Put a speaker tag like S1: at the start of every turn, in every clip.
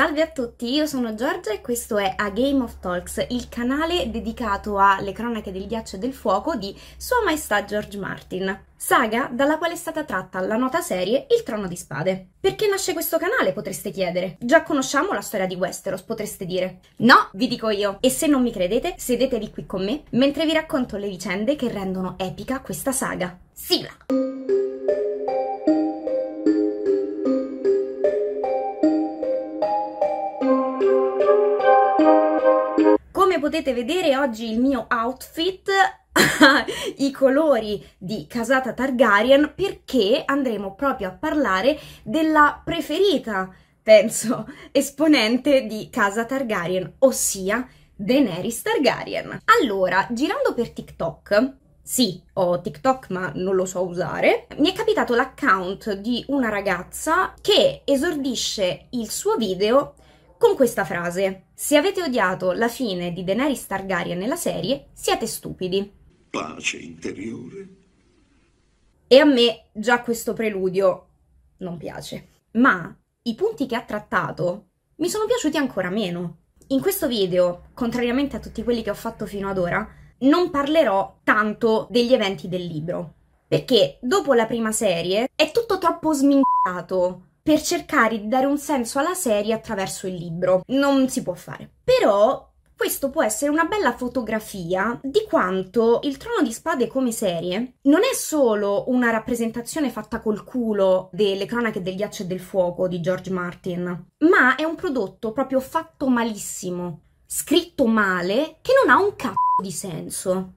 S1: Salve a tutti, io sono Giorgia e questo è A Game of Talks, il canale dedicato alle cronache del ghiaccio e del fuoco di Sua Maestà George Martin saga dalla quale è stata tratta la nota serie Il Trono di Spade. Perché nasce questo canale, potreste chiedere? Già conosciamo la storia di Westeros, potreste dire. No, vi dico io. E se non mi credete, sedetevi qui con me mentre vi racconto le vicende che rendono epica questa saga. Sigla! potete vedere oggi il mio outfit i colori di Casata Targaryen perché andremo proprio a parlare della preferita, penso, esponente di Casa Targaryen, ossia Daenerys Targaryen. Allora, girando per TikTok, sì, ho TikTok ma non lo so usare, mi è capitato l'account di una ragazza che esordisce il suo video con questa frase: Se avete odiato la fine di Daenerys Targaryen nella serie, siete stupidi. Pace interiore. E a me già questo preludio non piace. Ma i punti che ha trattato mi sono piaciuti ancora meno. In questo video, contrariamente a tutti quelli che ho fatto fino ad ora, non parlerò tanto degli eventi del libro. Perché dopo la prima serie è tutto troppo sminchiato, per cercare di dare un senso alla serie attraverso il libro. Non si può fare. Però questo può essere una bella fotografia di quanto il Trono di Spade come serie non è solo una rappresentazione fatta col culo delle cronache del ghiaccio e del fuoco di George Martin, ma è un prodotto proprio fatto malissimo, scritto male, che non ha un c***o di senso.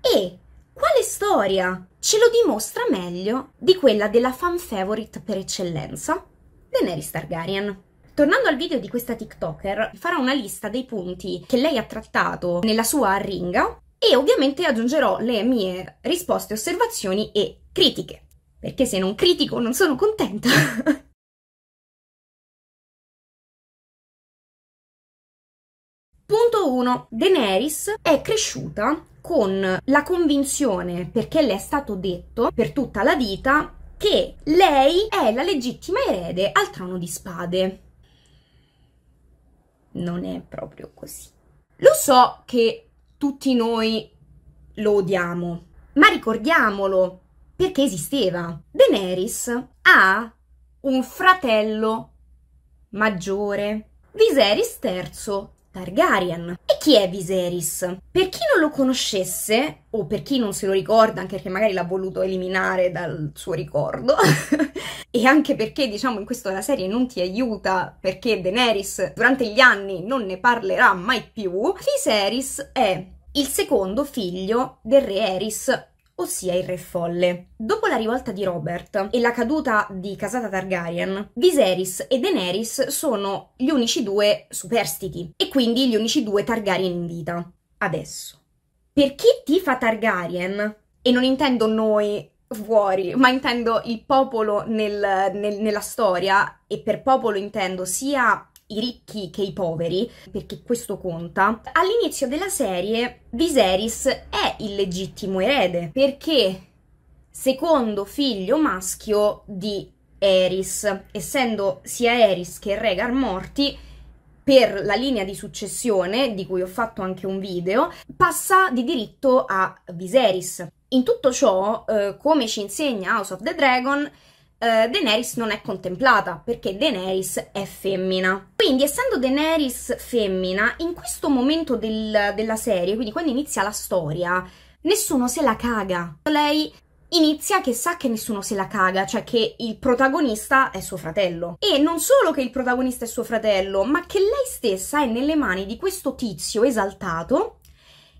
S1: E quale storia? Ce lo dimostra meglio di quella della fan favorite per eccellenza, Daenerys Targaryen. Tornando al video di questa TikToker, farò una lista dei punti che lei ha trattato nella sua arringa e ovviamente aggiungerò le mie risposte, osservazioni e critiche, perché se non critico non sono contenta. Punto 1. Daenerys è cresciuta con la convinzione, perché le è stato detto per tutta la vita, che lei è la legittima erede al trono di spade. Non è proprio così. Lo so che tutti noi lo odiamo, ma ricordiamolo perché esisteva. Daenerys ha un fratello maggiore. Viserys III Targaryen. E chi è Viserys? Per chi non lo conoscesse, o per chi non se lo ricorda, anche perché magari l'ha voluto eliminare dal suo ricordo, e anche perché, diciamo, in questo la serie non ti aiuta, perché Daenerys durante gli anni non ne parlerà mai più, Viserys è il secondo figlio del re Eris ossia il re folle. Dopo la rivolta di Robert e la caduta di Casata Targaryen, Viserys e Daenerys sono gli unici due superstiti e quindi gli unici due Targaryen in vita. Adesso. Per chi tifa Targaryen, e non intendo noi fuori, ma intendo il popolo nel, nel, nella storia, e per popolo intendo sia i ricchi che i poveri, perché questo conta, all'inizio della serie Viserys è il legittimo erede, perché secondo figlio maschio di Eris, essendo sia Eris che Regar morti, per la linea di successione, di cui ho fatto anche un video, passa di diritto a Viserys. In tutto ciò, eh, come ci insegna House of the Dragon, eh, Daenerys non è contemplata perché Daenerys è femmina. Quindi essendo Daenerys femmina, in questo momento del, della serie, quindi quando inizia la storia, nessuno se la caga. Lei inizia che sa che nessuno se la caga, cioè che il protagonista è suo fratello. E non solo che il protagonista è suo fratello, ma che lei stessa è nelle mani di questo tizio esaltato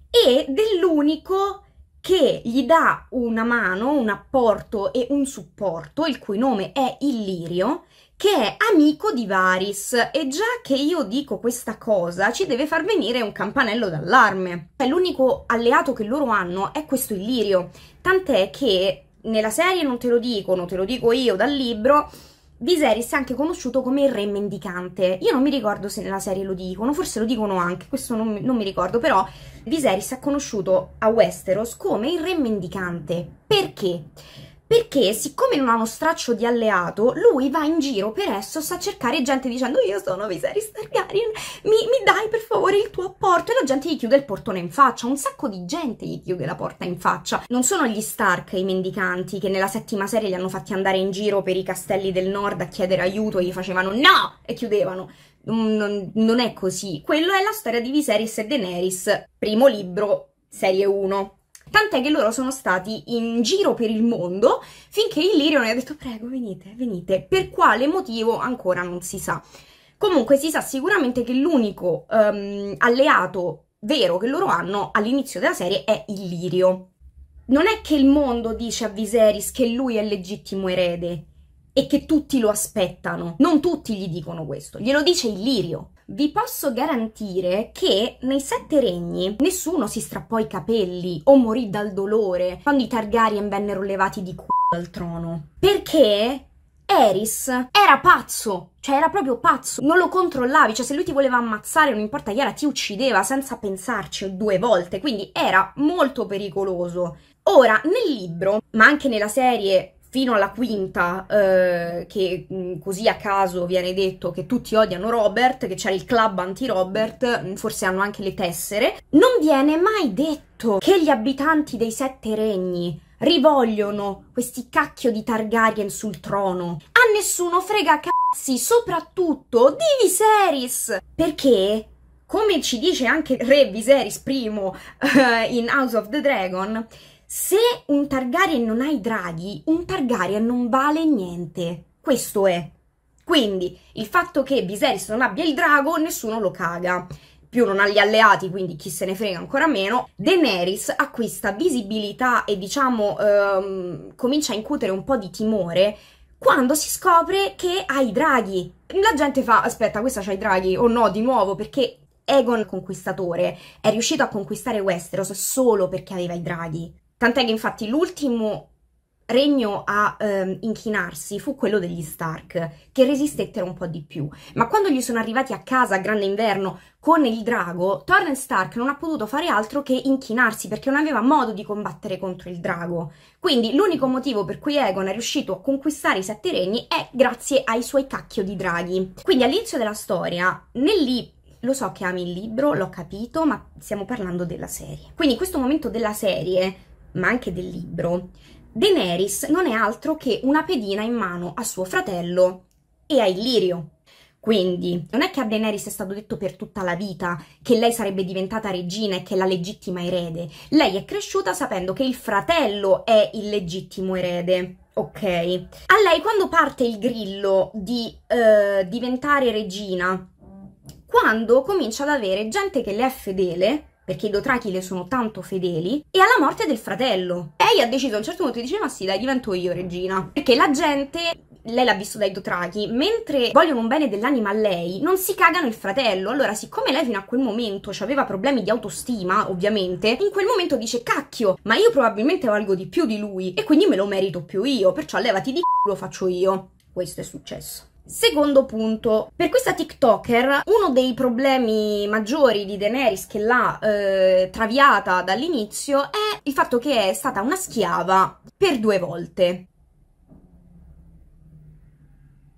S1: e dell'unico che gli dà una mano, un apporto e un supporto, il cui nome è Illirio, che è amico di Varis. e già che io dico questa cosa ci deve far venire un campanello d'allarme. Cioè, l'unico alleato che loro hanno è questo Illirio, tant'è che nella serie non te lo dicono, te lo dico io dal libro, Viserys è anche conosciuto come il re mendicante. Io non mi ricordo se nella serie lo dicono, forse lo dicono anche, questo non, non mi ricordo, però Viserys è conosciuto a Westeros come il re mendicante. Perché? perché siccome non ha uno straccio di alleato, lui va in giro per Essos a cercare gente dicendo io sono Viserys Targaryen, mi, mi, dai per favore il tuo apporto e la gente gli chiude il portone in faccia, un sacco di gente gli chiude la porta in faccia. Non sono gli Stark i mendicanti che nella settima serie li hanno fatti andare in giro per i castelli del nord a chiedere aiuto e gli facevano no e chiudevano. Non, non è così, quello è la storia di Viserys e Daenerys, primo libro, serie 1. Tant'è che loro sono stati in giro per il mondo finché Illirio ne ha detto prego venite, venite, per quale motivo ancora non si sa. Comunque si sa sicuramente che l'unico um, alleato vero che loro hanno all'inizio della serie è Illirio. Non è che il mondo dice a Viserys che lui è il legittimo erede e che tutti lo aspettano. Non tutti gli dicono questo, glielo dice Illirio vi posso garantire che nei Sette Regni nessuno si strappò i capelli o morì dal dolore quando i Targaryen vennero levati di c***o dal trono. Perché Eris era pazzo, cioè era proprio pazzo, non lo controllavi, cioè se lui ti voleva ammazzare non importa chi era, ti uccideva senza pensarci due volte, quindi era molto pericoloso. Ora, nel libro, ma anche nella serie fino alla quinta, eh, che mm, così a caso viene detto che tutti odiano Robert, che c'è il club anti-Robert, mm, forse hanno anche le tessere, non viene mai detto che gli abitanti dei sette regni rivogliono questi cacchio di Targaryen sul trono. A nessuno frega cazzi, soprattutto di Viserys, perché... Come ci dice anche Re Viserys I uh, eh, in House of the Dragon, se un Targaryen non ha i draghi, un Targaryen non vale niente. Questo è. Quindi il fatto che Viserys non abbia il drago, nessuno lo caga. Più non ha gli alleati, quindi chi se ne frega ancora meno. Daenerys acquista visibilità e diciamo ehm, comincia a incutere un po' di timore quando si scopre che ha i draghi. La gente fa, aspetta, questa c'ha i draghi o oh no, di nuovo, perché Egon Conquistatore è riuscito a conquistare Westeros solo perché aveva i draghi. Tant'è che infatti l'ultimo regno a ehm, inchinarsi fu quello degli Stark, che resistettero un po' di più. Ma quando gli sono arrivati a casa a grande inverno con il drago, Thorne Stark non ha potuto fare altro che inchinarsi perché non aveva modo di combattere contro il drago. Quindi l'unico motivo per cui Egon è riuscito a conquistare i sette regni è grazie ai suoi cacchio di draghi. Quindi all'inizio della storia, nell'I lo so che ami il libro, l'ho capito, ma stiamo parlando della serie. Quindi in questo momento della serie ma anche del libro, Daenerys non è altro che una pedina in mano a suo fratello e a Illirio. Quindi non è che a Daenerys è stato detto per tutta la vita che lei sarebbe diventata regina e che è la legittima erede. Lei è cresciuta sapendo che il fratello è il legittimo erede. Ok. A lei quando parte il grillo di eh, diventare regina? Quando comincia ad avere gente che le è fedele perché i Dotrachi le sono tanto fedeli, e alla morte del fratello. Lei ha deciso a un certo punto di dire ma sì dai divento io regina, perché la gente lei l'ha visto dai Dotrachi, mentre vogliono un bene dell'anima a lei, non si cagano il fratello. Allora, siccome lei fino a quel momento aveva problemi di autostima, ovviamente, in quel momento dice cacchio, ma io probabilmente valgo di più di lui e quindi me lo merito più io, perciò levati di c***o, lo faccio io. Questo è successo. Secondo punto, per questa TikToker uno dei problemi maggiori di Daenerys che l'ha eh, traviata dall'inizio è il fatto che è stata una schiava per due volte.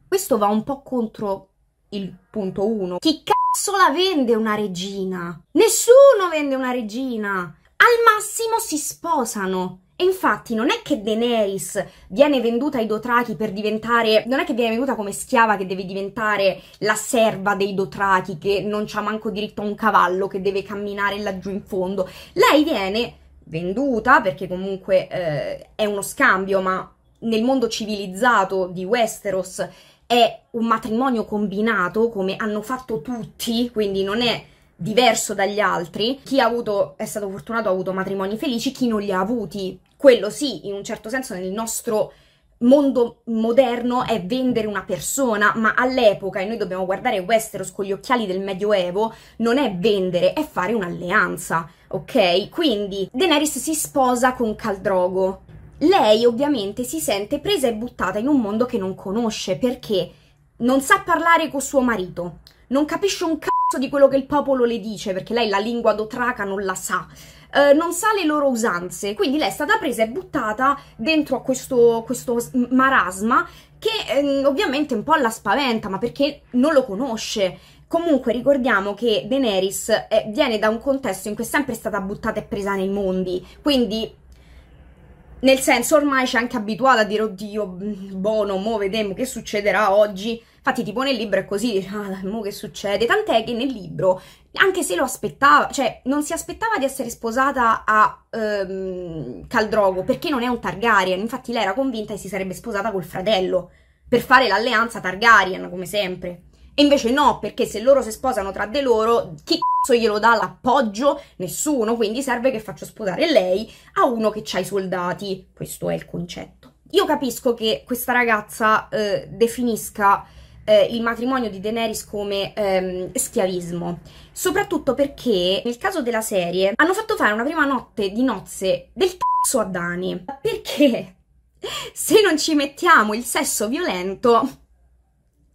S1: Questo va un po' contro il punto 1. Chi cazzo la vende una regina? Nessuno vende una regina! Al massimo si sposano. E infatti non è che Daenerys viene venduta ai Dotrachi per diventare... Non è che viene venduta come schiava che deve diventare la serva dei Dotrachi, che non c'ha manco diritto a un cavallo, che deve camminare laggiù in fondo. Lei viene venduta, perché comunque eh, è uno scambio, ma nel mondo civilizzato di Westeros è un matrimonio combinato, come hanno fatto tutti, quindi non è diverso dagli altri. Chi ha avuto, è stato fortunato ha avuto matrimoni felici, chi non li ha avuti. Quello sì, in un certo senso nel nostro mondo moderno è vendere una persona, ma all'epoca, e noi dobbiamo guardare Westeros con gli occhiali del Medioevo, non è vendere, è fare un'alleanza, ok? Quindi Daenerys si sposa con Caldrogo. Lei ovviamente si sente presa e buttata in un mondo che non conosce perché non sa parlare con suo marito, non capisce un cazzo di quello che il popolo le dice, perché lei la lingua dotraca non la sa. Eh, non sa le loro usanze, quindi lei è stata presa e buttata dentro a questo, questo marasma che eh, ovviamente un po' la spaventa, ma perché non lo conosce. Comunque ricordiamo che Daenerys eh, viene da un contesto in cui è sempre stata buttata e presa nei mondi, quindi nel senso ormai c'è anche abituata a dire oddio, mm, boh, non mo vediamo che succederà oggi, Infatti, tipo nel libro è così, ah, mo che succede? Tant'è che nel libro, anche se lo aspettava, cioè non si aspettava di essere sposata a ehm, Caldrogo, perché non è un Targaryen, infatti lei era convinta che si sarebbe sposata col fratello, per fare l'alleanza Targaryen, come sempre. E invece no, perché se loro si sposano tra di loro, chi cazzo glielo dà l'appoggio? Nessuno, quindi serve che faccio sposare lei a uno che ha i soldati. Questo è il concetto. Io capisco che questa ragazza eh, definisca eh, il matrimonio di Daenerys come ehm, schiavismo, soprattutto perché nel caso della serie hanno fatto fare una prima notte di nozze del cazzo a Dani, perché se non ci mettiamo il sesso violento,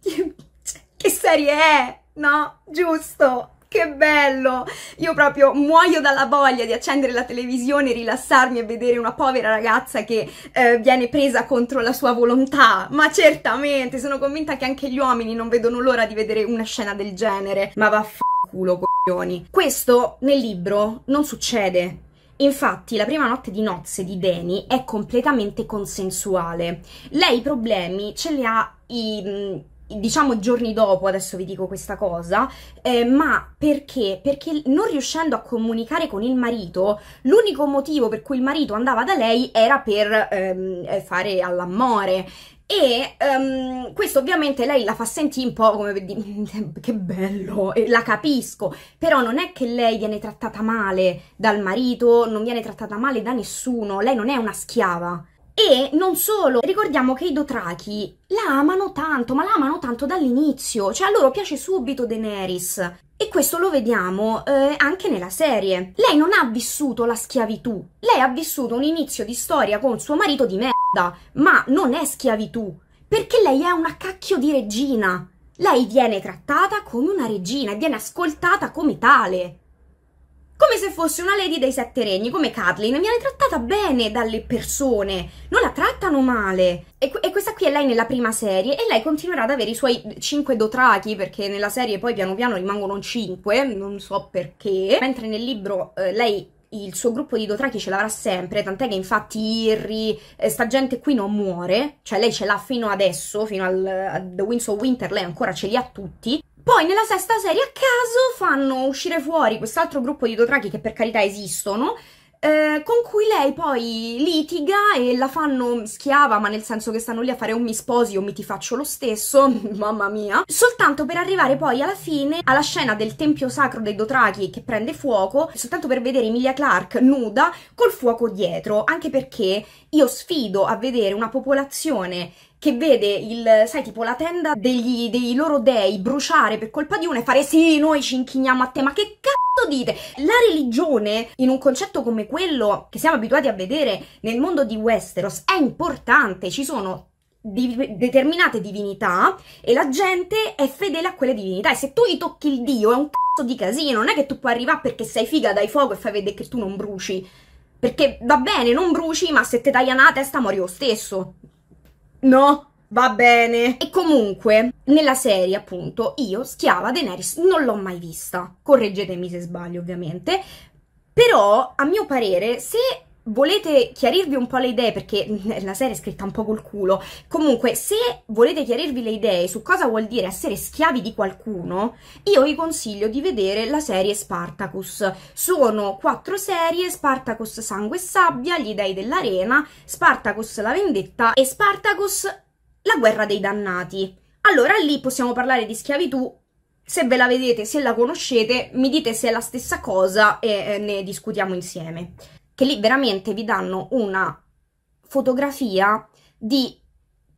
S1: che serie è? No, giusto? Che bello! Io proprio muoio dalla voglia di accendere la televisione, rilassarmi e vedere una povera ragazza che eh, viene presa contro la sua volontà. Ma certamente, sono convinta che anche gli uomini non vedono l'ora di vedere una scena del genere. Ma vaffanculo, coglioni. Questo nel libro non succede. Infatti, la prima notte di nozze di Dani è completamente consensuale. Lei i problemi ce li ha i diciamo giorni dopo adesso vi dico questa cosa, eh, ma perché? Perché non riuscendo a comunicare con il marito, l'unico motivo per cui il marito andava da lei era per ehm, eh, fare all'amore. E um, questo ovviamente lei la fa sentire un po' come per dire mm, che bello, e la capisco, però non è che lei viene trattata male dal marito, non viene trattata male da nessuno, lei non è una schiava e non solo, ricordiamo che i Dotrachi la amano tanto, ma la amano tanto dall'inizio, cioè a loro piace subito Daenerys. E questo lo vediamo eh, anche nella serie. Lei non ha vissuto la schiavitù, lei ha vissuto un inizio di storia con suo marito di merda, ma non è schiavitù, perché lei è una cacchio di regina. Lei viene trattata come una regina e viene ascoltata come tale come se fosse una lady dei sette regni, come Kathleen, viene trattata bene dalle persone, non la trattano male. E, e, questa qui è lei nella prima serie e lei continuerà ad avere i suoi cinque dotrachi perché nella serie poi piano piano rimangono cinque, non so perché, mentre nel libro eh, lei il suo gruppo di dotrachi ce l'avrà sempre, tant'è che infatti Irri, eh, sta gente qui non muore, cioè lei ce l'ha fino adesso, fino al The Winds of Winter, lei ancora ce li ha tutti, poi nella sesta serie a caso fanno uscire fuori quest'altro gruppo di dotrachi che per carità esistono, eh, con cui lei poi litiga e la fanno schiava, ma nel senso che stanno lì a fare o mi sposi o mi ti faccio lo stesso, mamma mia, soltanto per arrivare poi alla fine alla scena del tempio sacro dei Dotrachi che prende fuoco, soltanto per vedere Emilia Clark nuda col fuoco dietro, anche perché io sfido a vedere una popolazione che vede il, sai, tipo la tenda degli, dei loro dei bruciare per colpa di uno e fare sì, noi ci inchiniamo a te, ma che cazzo dite? La religione, in un concetto come quello che siamo abituati a vedere nel mondo di Westeros, è importante, ci sono di determinate divinità e la gente è fedele a quelle divinità e se tu gli tocchi il dio è un cazzo di casino, non è che tu puoi arrivare perché sei figa dai fuoco e fai vedere che tu non bruci. Perché va bene, non bruci, ma se te tagliano la testa muori lo stesso. No, Va bene. E comunque, nella serie, appunto, io, schiava Daenerys, non l'ho mai vista. Correggetemi se sbaglio, ovviamente. Però, a mio parere, se volete chiarirvi un po' le idee, perché la serie è scritta un po' col culo, comunque se volete chiarirvi le idee su cosa vuol dire essere schiavi di qualcuno, io vi consiglio di vedere la serie Spartacus. Sono quattro serie, Spartacus Sangue e Sabbia, Gli Dei dell'Arena, Spartacus La Vendetta e Spartacus La Guerra dei Dannati. Allora lì possiamo parlare di schiavitù se ve la vedete, se la conoscete, mi dite se è la stessa cosa e eh, ne discutiamo insieme che lì veramente vi danno una fotografia di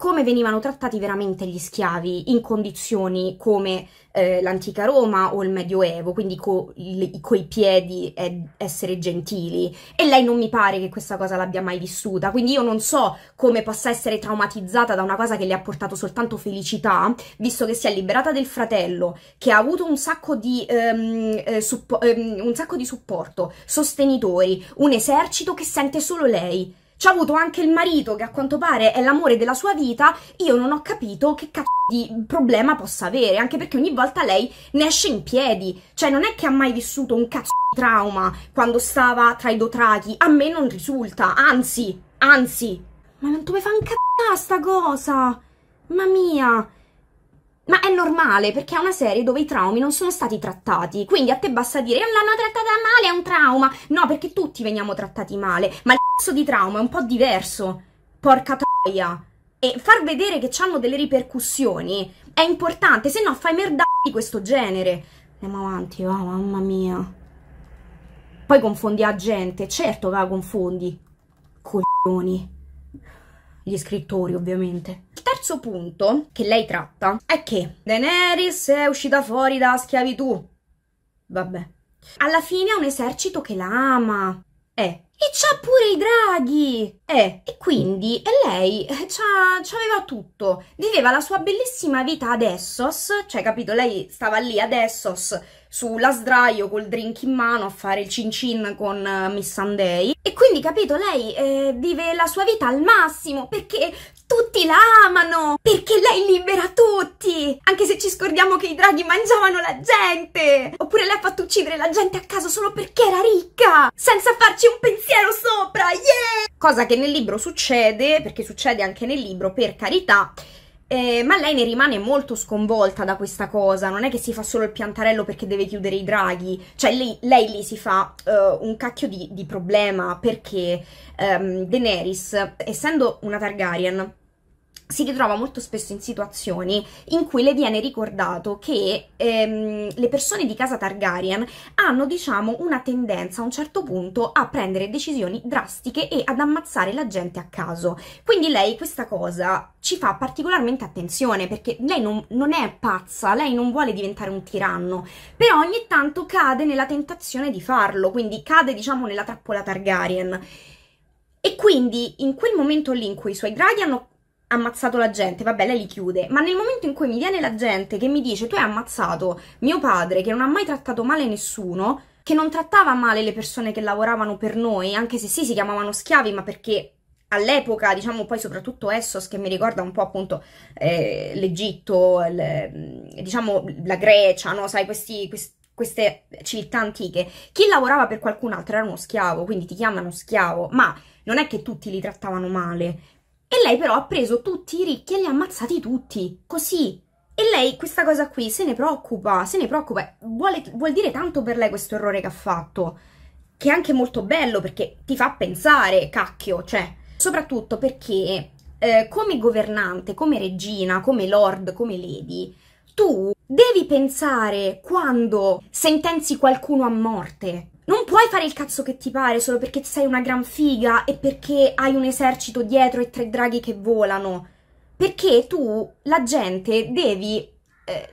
S1: come venivano trattati veramente gli schiavi in condizioni come eh, l'antica Roma o il Medioevo, quindi co- le, coi piedi e essere gentili. E lei non mi pare che questa cosa l'abbia mai vissuta, quindi io non so come possa essere traumatizzata da una cosa che le ha portato soltanto felicità, visto che si è liberata del fratello, che ha avuto un sacco di, um, eh, suppo- um, un sacco di supporto, sostenitori, un esercito che sente solo lei ci ha avuto anche il marito che a quanto pare è l'amore della sua vita, io non ho capito che cazzo di problema possa avere, anche perché ogni volta lei ne esce in piedi, cioè non è che ha mai vissuto un cazzo di trauma quando stava tra i dotrachi, a me non risulta, anzi, anzi, ma non mi fa un cazzo sta cosa? Mamma mia! Ma è normale perché è una serie dove i traumi non sono stati trattati. Quindi a te basta dire: l'hanno trattata male, è un trauma. No, perché tutti veniamo trattati male. Ma il cazzo di trauma è un po' diverso. Porca troia. E far vedere che hanno delle ripercussioni è importante, se no fai merda di questo genere. Andiamo avanti, oh, mamma mia. Poi confondi la gente, certo che la confondi. Coglioni. Gli scrittori, ovviamente. Il terzo punto che lei tratta è che Daenerys è uscita fuori dalla schiavitù. Vabbè. Alla fine ha un esercito che la ama. Eh, e c'ha pure i draghi! Eh, e quindi lei eh, c'aveva tutto. Viveva la sua bellissima vita ad Essos, cioè capito, lei stava lì ad Essos sulla sdraio col drink in mano a fare il cin cin con eh, Miss Sunday e quindi capito lei eh, vive la sua vita al massimo perché tutti la amano perché lei libera tutti, anche se ci scordiamo che i draghi mangiavano la gente. Oppure lei ha fatto uccidere la gente a caso solo perché era ricca, senza farci un pensiero sopra, yeah! Cosa che nel libro succede, perché succede anche nel libro, per carità. Eh, ma lei ne rimane molto sconvolta da questa cosa, non è che si fa solo il piantarello perché deve chiudere i draghi, cioè lei, lei lì si fa uh, un cacchio di, di problema perché um, Daenerys, essendo una Targaryen, si ritrova molto spesso in situazioni in cui le viene ricordato che ehm, le persone di casa Targaryen hanno, diciamo, una tendenza a un certo punto a prendere decisioni drastiche e ad ammazzare la gente a caso. Quindi lei questa cosa ci fa particolarmente attenzione perché lei non, non è pazza, lei non vuole diventare un tiranno, però ogni tanto cade nella tentazione di farlo, quindi cade, diciamo, nella trappola Targaryen. E quindi in quel momento lì in cui i suoi draghi hanno ammazzato la gente, vabbè, lei li chiude, ma nel momento in cui mi viene la gente che mi dice tu hai ammazzato mio padre che non ha mai trattato male nessuno, che non trattava male le persone che lavoravano per noi, anche se sì si chiamavano schiavi, ma perché all'epoca, diciamo poi soprattutto Essos che mi ricorda un po' appunto eh, l'Egitto, le, diciamo la Grecia, no? sai, questi, questi, queste civiltà antiche, chi lavorava per qualcun altro era uno schiavo, quindi ti chiamano schiavo, ma non è che tutti li trattavano male, e lei però ha preso tutti i ricchi e li ha ammazzati tutti, così. E lei questa cosa qui se ne preoccupa, se ne preoccupa, vuole, vuol dire tanto per lei questo errore che ha fatto, che è anche molto bello perché ti fa pensare, cacchio, cioè, soprattutto perché eh, come governante, come regina, come lord, come lady, tu devi pensare quando sentenzi qualcuno a morte, non puoi fare il cazzo che ti pare solo perché sei una gran figa e perché hai un esercito dietro e tre draghi che volano. Perché tu, la gente, devi... Eh,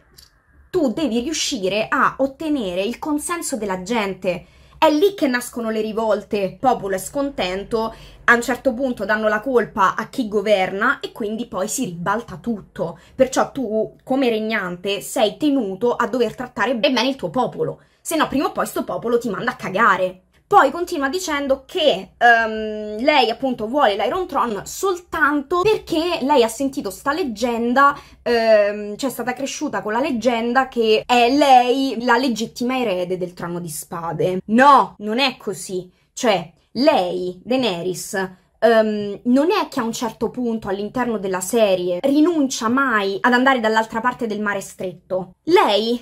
S1: tu devi riuscire a ottenere il consenso della gente. È lì che nascono le rivolte. Il popolo è scontento, a un certo punto danno la colpa a chi governa e quindi poi si ribalta tutto. Perciò tu, come regnante, sei tenuto a dover trattare bene il tuo popolo se no prima o poi sto popolo ti manda a cagare. Poi continua dicendo che um, lei appunto vuole l'Iron Tron soltanto perché lei ha sentito sta leggenda, um, cioè è stata cresciuta con la leggenda che è lei la legittima erede del trono di spade. No, non è così. Cioè, lei, Daenerys, Um, non è che a un certo punto all'interno della serie rinuncia mai ad andare dall'altra parte del mare stretto. Lei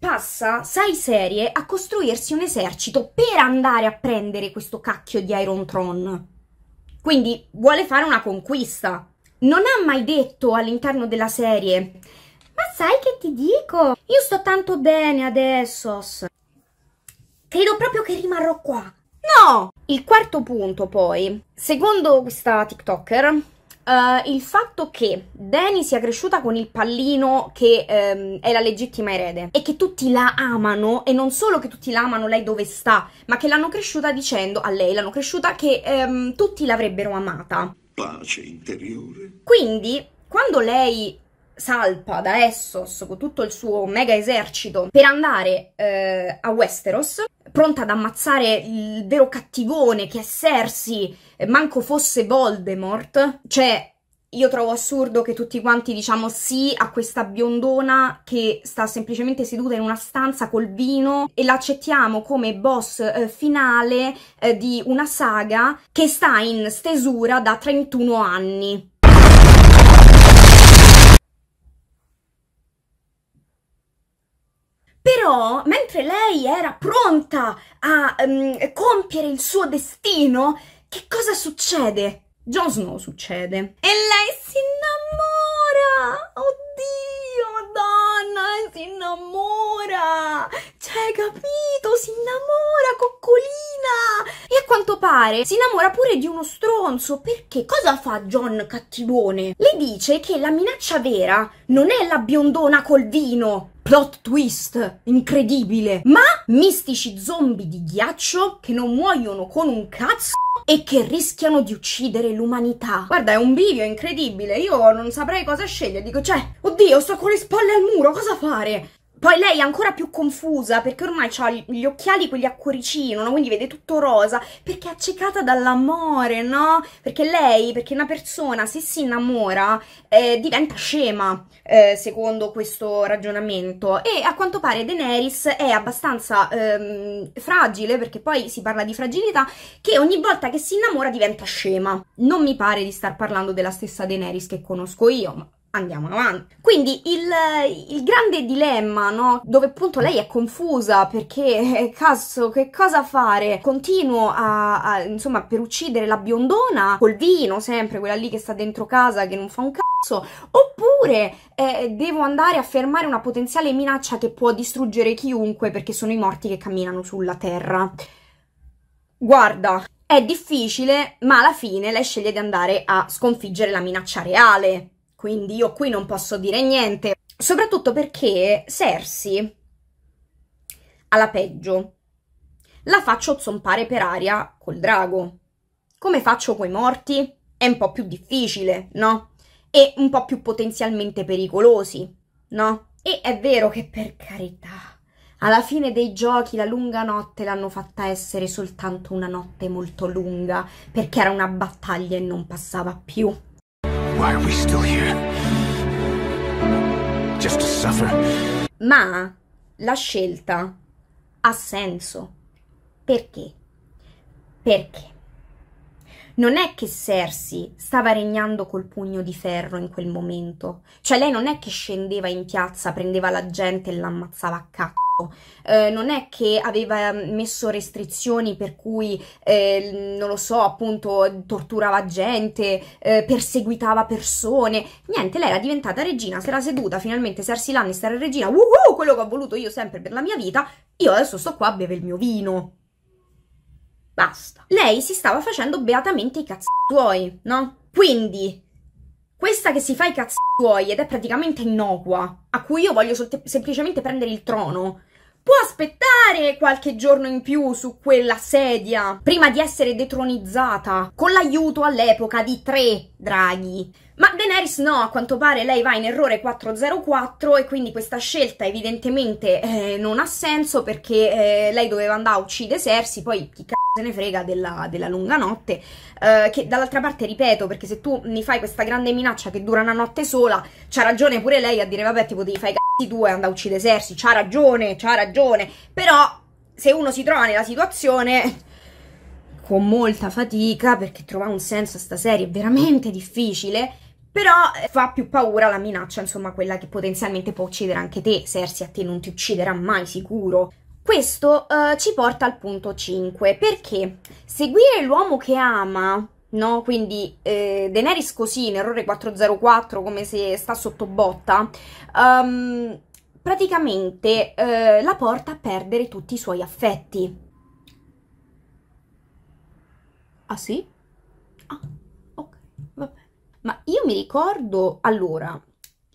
S1: passa sei serie a costruirsi un esercito per andare a prendere questo cacchio di Iron Tron. Quindi vuole fare una conquista. Non ha mai detto all'interno della serie Ma sai che ti dico? Io sto tanto bene adesso. Credo proprio che rimarrò qua. No! Il quarto punto poi, secondo questa TikToker, Uh, il fatto che Dany sia cresciuta con il pallino che um, è la legittima erede e che tutti la amano e non solo che tutti la amano lei dove sta, ma che l'hanno cresciuta dicendo a lei, l'hanno cresciuta che um, tutti l'avrebbero amata. Pace interiore. Quindi, quando lei salpa da Essos con tutto il suo mega esercito per andare eh, a Westeros, pronta ad ammazzare il vero cattivone che è Cersei eh, manco fosse Voldemort, cioè io trovo assurdo che tutti quanti diciamo sì a questa biondona che sta semplicemente seduta in una stanza col vino e l'accettiamo come boss eh, finale eh, di una saga che sta in stesura da 31 anni. Però, mentre lei era pronta a um, compiere il suo destino, che cosa succede? Jon Snow succede. E lei si innamora! Oddio, madonna, si innamora! Cioè, capito? Si innamora, coccolina! E a quanto pare si innamora pure di uno stronzo, perché cosa fa Jon cattivone? Le dice che la minaccia vera non è la biondona col vino, plot twist incredibile, ma mistici zombie di ghiaccio che non muoiono con un cazzo e che rischiano di uccidere l'umanità. Guarda, è un bivio incredibile, io non saprei cosa scegliere, dico, cioè, oddio, sto con le spalle al muro, cosa fare? Poi lei è ancora più confusa perché ormai ha gli occhiali quelli a cuoricino, no? quindi vede tutto rosa, perché è accecata dall'amore, no? Perché lei, perché una persona se si innamora eh, diventa scema, eh, secondo questo ragionamento. E a quanto pare Daenerys è abbastanza ehm, fragile, perché poi si parla di fragilità, che ogni volta che si innamora diventa scema. Non mi pare di star parlando della stessa Daenerys che conosco io, ma andiamo avanti. Quindi il, il grande dilemma, no? Dove appunto lei è confusa perché, eh, cazzo, che cosa fare? Continuo a, a, insomma, per uccidere la biondona col vino, sempre quella lì che sta dentro casa che non fa un cazzo, oppure eh, devo andare a fermare una potenziale minaccia che può distruggere chiunque perché sono i morti che camminano sulla terra. Guarda, è difficile, ma alla fine lei sceglie di andare a sconfiggere la minaccia reale quindi io qui non posso dire niente, soprattutto perché Cersei alla peggio la faccio zompare per aria col drago. Come faccio coi morti? È un po' più difficile, no? E un po' più potenzialmente pericolosi, no? E è vero che per carità, alla fine dei giochi la lunga notte l'hanno fatta essere soltanto una notte molto lunga, perché era una battaglia e non passava più. Why are we still here?
S2: Just to suffer.
S1: Ma la scelta ha senso. Perché? Perché? non è che Cersei stava regnando col pugno di ferro in quel momento, cioè lei non è che scendeva in piazza, prendeva la gente e l'ammazzava a cazzo, eh, non è che aveva messo restrizioni per cui, eh, non lo so, appunto torturava gente, eh, perseguitava persone, niente, lei era diventata regina, si era seduta, finalmente Cersei Lannister è regina, uh, quello che ho voluto io sempre per la mia vita, io adesso sto qua a bere il mio vino. Basta. Lei si stava facendo beatamente i cazzi tuoi, no? Quindi, questa che si fa i cazzi tuoi ed è praticamente innocua, a cui io voglio semplicemente prendere il trono, può aspettare qualche giorno in più su quella sedia prima di essere detronizzata con l'aiuto all'epoca di tre draghi. Ma Daenerys no, a quanto pare lei va in errore 404 e quindi questa scelta evidentemente eh, non ha senso perché eh, lei doveva andare a uccidere Cersei, poi chi c***o se ne frega della, della lunga notte, eh, che dall'altra parte ripeto, perché se tu mi fai questa grande minaccia che dura una notte sola, c'ha ragione pure lei a dire vabbè ti potevi fare i cazzi tu e andare a uccidere Sersi, c'ha ragione, c'ha ragione, però se uno si trova nella situazione con molta fatica, perché trovare un senso a sta serie è veramente difficile, però eh, fa più paura la minaccia, insomma, quella che potenzialmente può uccidere anche te, Sersi a te non ti ucciderà mai sicuro. Questo eh, ci porta al punto 5, perché seguire l'uomo che ama, no? Quindi eh, Daenerys così, in errore 404, come se sta sotto botta, um, praticamente eh, la porta a perdere tutti i suoi affetti. Ah sì? Ah, ok, vabbè. Ma io mi ricordo, allora,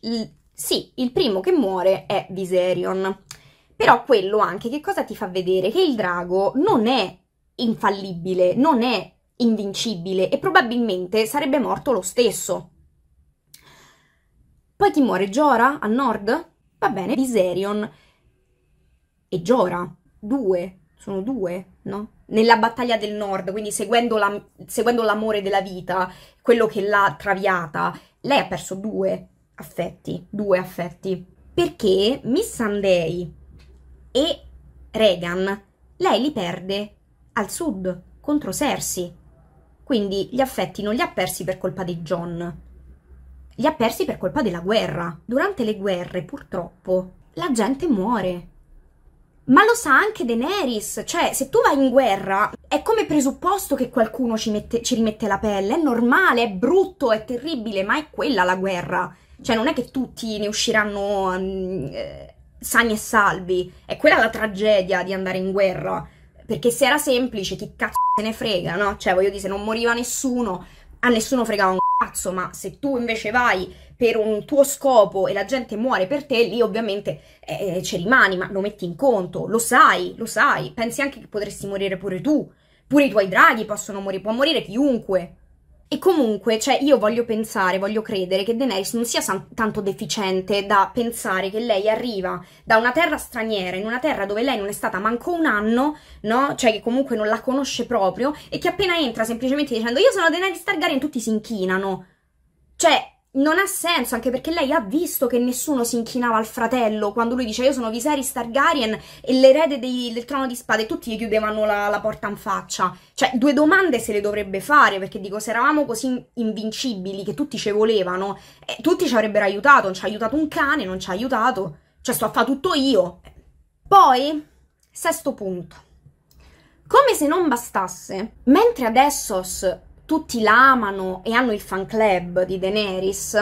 S1: il, sì, il primo che muore è Viserion, però quello anche che cosa ti fa vedere? Che il drago non è infallibile, non è invincibile e probabilmente sarebbe morto lo stesso. Poi chi muore? Giora a nord? Va bene, Viserion e Giora, due, sono due, no? Nella battaglia del nord, quindi seguendo, la, seguendo l'amore della vita, quello che l'ha traviata, lei ha perso due affetti, due affetti. Perché Miss Missandei, e Reagan, Lei li perde al sud contro Cersei. Quindi gli affetti non li ha persi per colpa di John, li ha persi per colpa della guerra. Durante le guerre, purtroppo, la gente muore. Ma lo sa anche Daenerys, cioè se tu vai in guerra è come presupposto che qualcuno ci, mette, ci rimette la pelle, è normale, è brutto, è terribile, ma è quella la guerra. Cioè non è che tutti ne usciranno mm, eh, sani e salvi. È quella la tragedia di andare in guerra. Perché se era semplice, chi cazzo se ne frega, no? Cioè, voglio dire, se non moriva nessuno, a nessuno fregava un cazzo, ma se tu invece vai per un tuo scopo e la gente muore per te, lì ovviamente eh, eh ci rimani, ma lo metti in conto, lo sai, lo sai. Pensi anche che potresti morire pure tu, pure i tuoi draghi possono morire, può morire chiunque. E comunque, cioè, io voglio pensare, voglio credere che Daenerys non sia tanto deficiente da pensare che lei arriva da una terra straniera, in una terra dove lei non è stata manco un anno, no? Cioè, che comunque non la conosce proprio, e che appena entra semplicemente dicendo io sono Daenerys Targaryen, tutti si inchinano. Cioè, non ha senso, anche perché lei ha visto che nessuno si inchinava al fratello quando lui diceva io sono Viserys Targaryen e l'erede del trono di spade, tutti gli chiudevano la, la, porta in faccia. Cioè, due domande se le dovrebbe fare, perché dico, se eravamo così invincibili che tutti ci volevano, eh, tutti ci avrebbero aiutato, non ci ha aiutato un cane, non ci ha aiutato, cioè sto a fare tutto io. Poi, sesto punto. Come se non bastasse, mentre ad Essos tutti l'amano e hanno il fan club di Daenerys,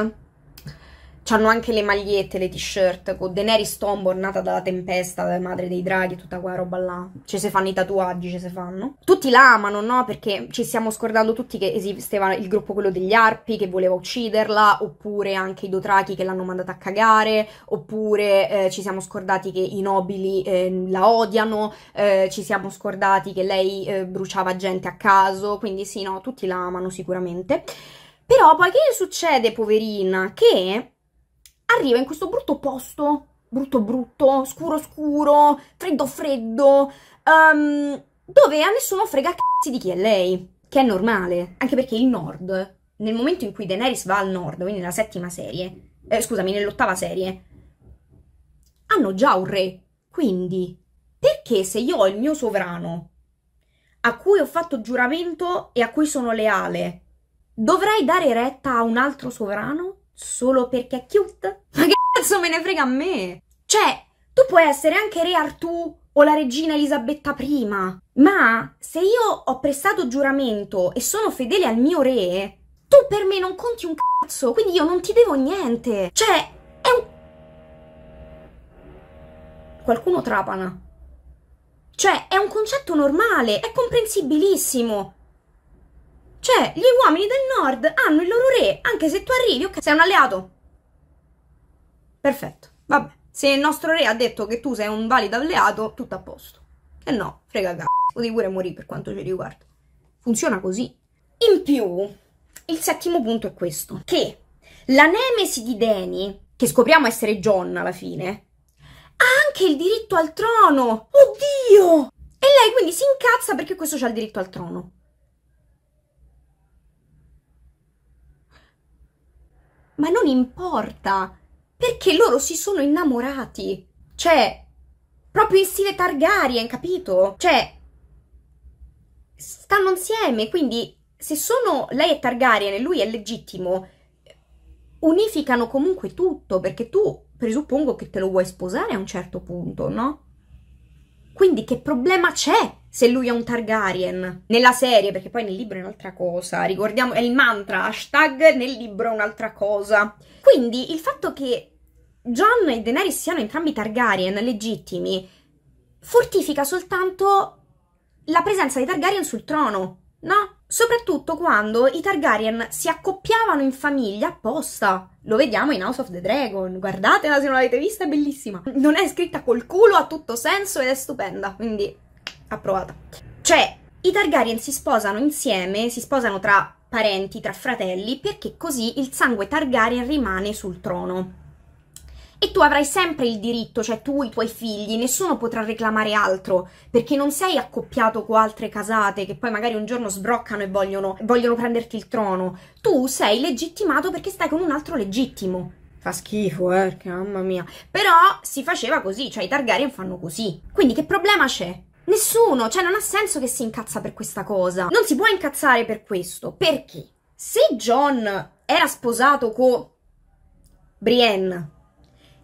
S1: C'hanno anche le magliette, le t-shirt con Daenerys Tomborn nata dalla tempesta, dalla madre dei draghi, tutta quella roba là. Ci si fanno i tatuaggi, ci si fanno. Tutti la amano, no? Perché ci stiamo scordando tutti che esisteva il gruppo quello degli arpi che voleva ucciderla, oppure anche i dotrachi che l'hanno mandata a cagare, oppure eh, ci siamo scordati che i nobili eh, la odiano, eh, ci siamo scordati che lei eh, bruciava gente a caso, quindi sì, no, tutti la amano sicuramente. Però poi che succede, poverina? Che arriva in questo brutto posto, brutto brutto, scuro scuro, freddo freddo, um, dove a nessuno frega c***i di chi è lei, che è normale, anche perché il nord, nel momento in cui Daenerys va al nord, quindi nella settima serie, eh, scusami, nell'ottava serie, hanno già un re, quindi perché se io ho il mio sovrano a cui ho fatto giuramento e a cui sono leale, dovrei dare retta a un altro sovrano? solo perché è cute? Ma che cazzo me ne frega a me? Cioè, tu puoi essere anche re Artù o la regina Elisabetta I, ma se io ho prestato giuramento e sono fedele al mio re, tu per me non conti un cazzo, quindi io non ti devo niente. Cioè, è un... Qualcuno trapana. Cioè, è un concetto normale, è comprensibilissimo. Cioè, gli uomini del nord hanno il loro re, anche se tu arrivi, ok, sei un alleato. Perfetto, vabbè. Se il nostro re ha detto che tu sei un valido alleato, tutto a posto. Che eh no, frega c***o, devi pure morire per quanto ci riguarda. Funziona così. In più, il settimo punto è questo, che la nemesi di Deni, che scopriamo essere John alla fine, ha anche il diritto al trono. Oddio! E lei quindi si incazza perché questo c'ha il diritto al trono. ma non importa, perché loro si sono innamorati. Cioè, proprio in stile Targaryen, capito? Cioè, stanno insieme, quindi se sono lei è Targaryen e lui è legittimo, unificano comunque tutto, perché tu presuppongo che te lo vuoi sposare a un certo punto, no? Quindi che problema c'è se lui è un Targaryen nella serie, perché poi nel libro è un'altra cosa, ricordiamo, è il mantra, hashtag nel libro è un'altra cosa. Quindi il fatto che John e Daenerys siano entrambi Targaryen legittimi fortifica soltanto la presenza dei Targaryen sul trono, no? Soprattutto quando i Targaryen si accoppiavano in famiglia apposta. Lo vediamo in House of the Dragon. Guardatela se non l'avete vista, è bellissima. Non è scritta col culo, ha tutto senso ed è stupenda. Quindi approvata. Cioè, i Targaryen si sposano insieme, si sposano tra parenti, tra fratelli, perché così il sangue Targaryen rimane sul trono. E tu avrai sempre il diritto, cioè tu, i tuoi figli, nessuno potrà reclamare altro, perché non sei accoppiato con altre casate che poi magari un giorno sbroccano e vogliono, vogliono prenderti il trono. Tu sei legittimato perché stai con un altro legittimo. Fa schifo, eh, mamma mia. Però si faceva così, cioè i Targaryen fanno così. Quindi che problema c'è? Nessuno, cioè non ha senso che si incazza per questa cosa. Non si può incazzare per questo. Perché? Se John era sposato con Brienne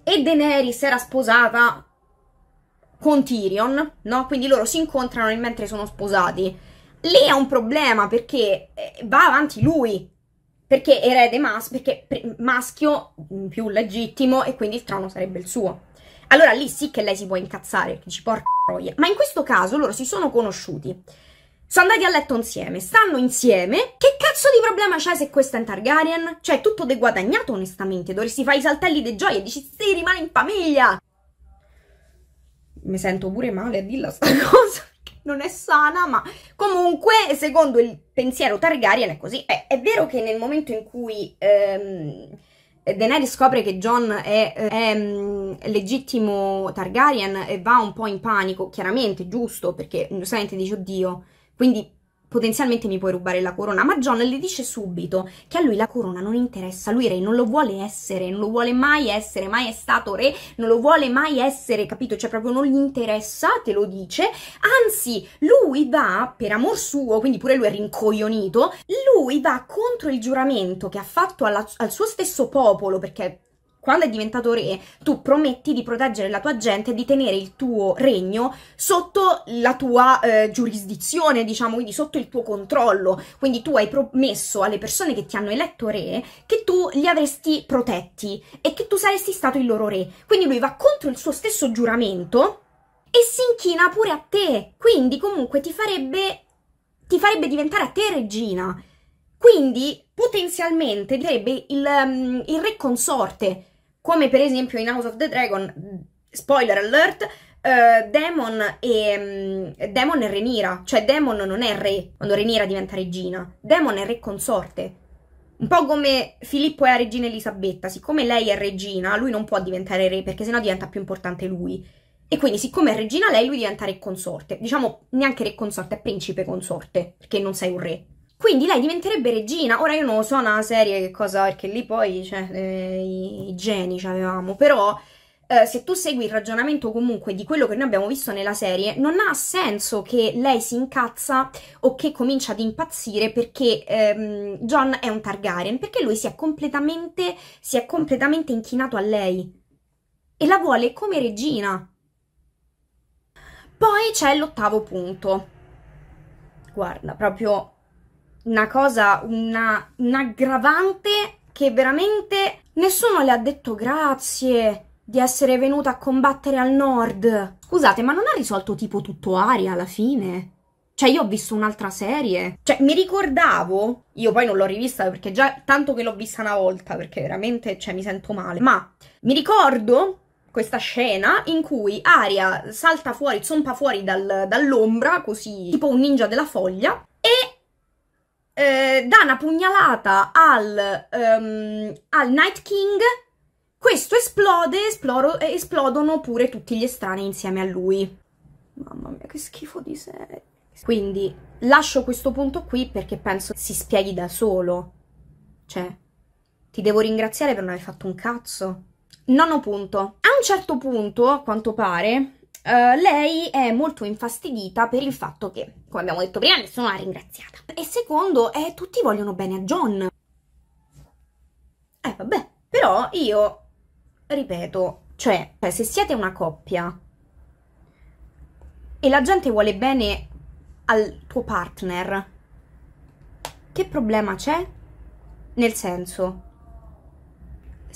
S1: e Daenerys era sposata con Tyrion, no? Quindi loro si incontrano mentre sono sposati. Lì è un problema perché eh, va avanti lui, perché erede mas- perché maschio mm, più legittimo e quindi il trono sarebbe il suo allora lì sì che lei si può incazzare, dici porca troia, ma in questo caso loro si sono conosciuti, sono andati a letto insieme, stanno insieme, che cazzo di problema c'è se questa è in Targaryen? Cioè è tutto deguadagnato onestamente, dovresti fare i saltelli di gioia e dici sì rimane in famiglia! Mi sento pure male a dirla sta cosa, che non è sana, ma comunque secondo il pensiero Targaryen è così. È, eh, è vero che nel momento in cui... Ehm eh, Daenerys scopre che John è, eh, è, mm, legittimo Targaryen e va un po' in panico, chiaramente, giusto, perché giustamente mm, dice, oddio, quindi potenzialmente mi puoi rubare la corona, ma John le dice subito che a lui la corona non interessa, lui re non lo vuole essere, non lo vuole mai essere, mai è stato re, non lo vuole mai essere, capito? Cioè proprio non gli interessa, te lo dice, anzi lui va, per amor suo, quindi pure lui è rincoglionito, lui va contro il giuramento che ha fatto alla, al suo stesso popolo, perché quando è diventato re, tu prometti di proteggere la tua gente e di tenere il tuo regno sotto la tua eh, giurisdizione, diciamo, quindi sotto il tuo controllo. Quindi tu hai promesso alle persone che ti hanno eletto re che tu li avresti protetti e che tu saresti stato il loro re. Quindi lui va contro il suo stesso giuramento e si inchina pure a te. Quindi comunque ti farebbe ti farebbe diventare a te regina. Quindi potenzialmente direbbe il, um, il re consorte, come per esempio in House of the Dragon, mm, spoiler alert, Uh, Demon, e, um, Demon e Renira, cioè Demon non è re quando Renira diventa regina, Demon è re consorte. Un po' come Filippo è la regina Elisabetta, siccome lei è regina, lui non può diventare re perché sennò diventa più importante lui. E quindi siccome è regina lei, lui diventa re consorte. Diciamo neanche re consorte, è principe consorte, perché non sei un re. Quindi lei diventerebbe regina. Ora io non lo so una serie che cosa, perché lì poi cioè, eh, i, i geni avevamo, però eh, se tu segui il ragionamento comunque di quello che noi abbiamo visto nella serie, non ha senso che lei si incazza o che comincia ad impazzire perché ehm, John è un Targaryen, perché lui si è completamente, si è completamente inchinato a lei e la vuole come regina. Poi c'è l'ottavo punto. Guarda, proprio una cosa, una, un aggravante che veramente nessuno le ha detto grazie di essere venuta a combattere al nord. Scusate, ma non ha risolto tipo tutto aria alla fine? Cioè, io ho visto un'altra serie. Cioè, mi ricordavo, io poi non l'ho rivista perché già tanto che l'ho vista una volta, perché veramente, cioè, mi sento male. Ma mi ricordo questa scena in cui Aria salta fuori, zompa fuori dal, dall'ombra, così, tipo un ninja della foglia, eh, dà una pugnalata al, um, al Night King, questo esplode esploro, e eh, esplodono pure tutti gli estranei insieme a lui. Mamma mia, che schifo di serie. Quindi lascio questo punto qui perché penso si spieghi da solo. Cioè, ti devo ringraziare per non aver fatto un cazzo. Nono punto. A un certo punto, a quanto pare, eh, lei è molto infastidita per il fatto che, come abbiamo detto prima, nessuno l'ha ringraziata. E secondo, eh, tutti vogliono bene a John. Eh, vabbè, però io, ripeto, cioè, cioè se siete una coppia e la gente vuole bene al tuo partner, che problema c'è? Nel senso,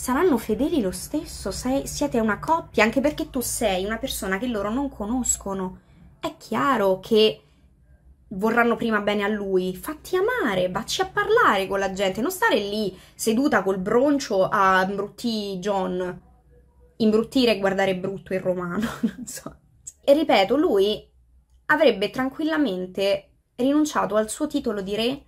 S1: saranno fedeli lo stesso, sei, siete una coppia, anche perché tu sei una persona che loro non conoscono. È chiaro che vorranno prima bene a lui, fatti amare, vacci a parlare con la gente, non stare lì seduta col broncio a imbruttire John, imbruttire e guardare brutto il romano, non so. E ripeto, lui avrebbe tranquillamente rinunciato al suo titolo di re